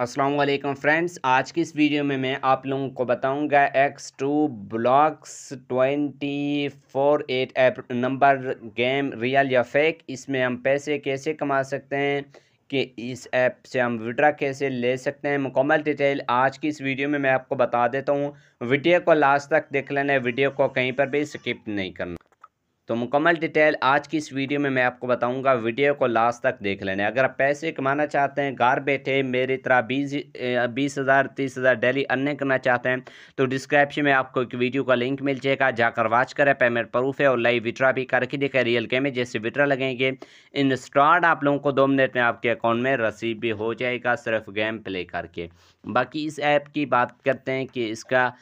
Aslam friends आज की इस वीडियो में मैं आप लोगों को बताऊंगा X two blocks twenty four eight app number game real या फेक इसमें हम पैसे कैसे कमा सकते हैं कि इस ऐप से हम विड्रा कैसे ले सकते हैं मुकम्मल डिटेल आज की इस वीडियो में मैं आपको बता देता हूँ वीडियो को लास्ट तक देख लेना वीडियो को कहीं पर भी स्किप नहीं करना तो मुकम्मल डिटेल आज की इस वीडियो में मैं आपको बताऊंगा वीडियो को लास्ट तक देख लेने अगर आप पैसे कमाना चाहते हैं घर बैठे मेरी तरह बीस बीस हज़ार तीस हज़ार डेली अन्य करना चाहते हैं तो डिस्क्रिप्शन में आपको एक वीडियो का लिंक मिल जाएगा जाकर वाच करें पेमेंट प्रूफ है और लाइव विड्रा भी करके देखें रियल के में जैसे विड्रा लगेंगे इंस्टॉड आप लोगों को दो मिनट में आपके अकाउंट में रसीद भी हो जाएगा सिर्फ गेम प्ले करके बाकी इस ऐप की बात करते हैं कि इसका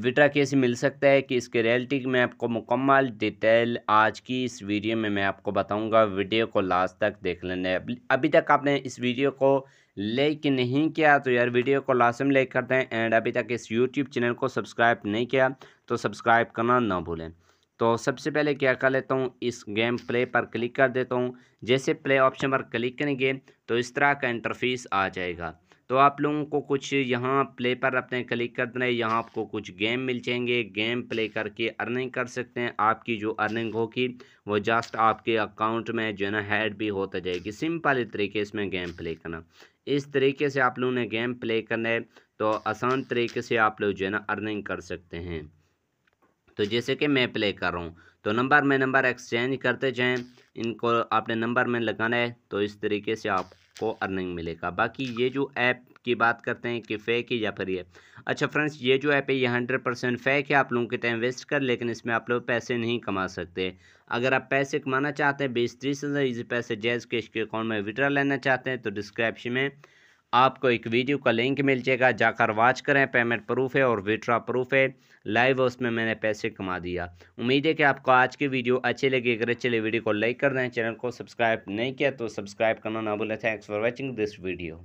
विड्रा कैसे मिल सकता है कि इसके रियलिटी में आपको मुकम्मल डिटेल आज की इस वीडियो में मैं आपको बताऊंगा वीडियो को लास्ट तक देख लेने अभी तक आपने इस वीडियो को लाइक नहीं किया तो यार वीडियो को लास्ट में लाइक करते हैं एंड अभी तक इस यूट्यूब चैनल को सब्सक्राइब नहीं किया तो सब्सक्राइब करना ना भूलें तो सबसे पहले क्या कर लेता हूँ इस गेम प्ले पर क्लिक कर देता हूँ जैसे प्ले ऑप्शन पर क्लिक करेंगे तो इस तरह का इंटरफेस आ जाएगा तो आप लोगों को कुछ यहाँ प्ले पर अपने क्लिक कर देना है यहाँ आपको कुछ गेम मिल जाएंगे गेम प्ले करके अर्निंग कर सकते हैं आपकी जो अर्निंग होगी वो जस्ट आपके अकाउंट में जो है ना हेड भी होता जाएगी सिंपल तरीके इसमें गेम प्ले करना इस तरीके से आप लोगों ने गेम प्ले करना है तो आसान तरीके से आप लोग जो है ना अर्निंग कर सकते हैं तो जैसे कि मैं प्ले कर रहा हूँ तो नंबर में नंबर एक्सचेंज करते जाएँ इनको आपने नंबर में लगाना है तो इस तरीके से आपको अर्निंग मिलेगा बाकी ये जो ऐप की बात करते हैं कि फेक है या फिर ये अच्छा फ्रेंड्स ये जो ऐप है ये हंड्रेड परसेंट फेक है आप लोगों के टाइम वेस्ट कर लेकिन इसमें आप लोग पैसे नहीं कमा सकते अगर आप पैसे कमाना चाहते हैं बीस तीस हज़ार पैसे जैज़ कैश के अकाउंट में विड्रा लेना चाहते हैं तो डिस्क्रिप्शन में आपको एक वीडियो का लिंक मिल जाएगा जाकर वॉच करें पेमेंट प्रूफ है और विड्रा प्रूफ है लाइव उसमें मैंने पैसे कमा दिया उम्मीद है कि आपको आज की वीडियो अच्छी लगी अगर अच्छी लगी वीडियो को लाइक कर दें चैनल को सब्सक्राइब नहीं किया तो सब्सक्राइब करना ना भूलें thanks for watching this video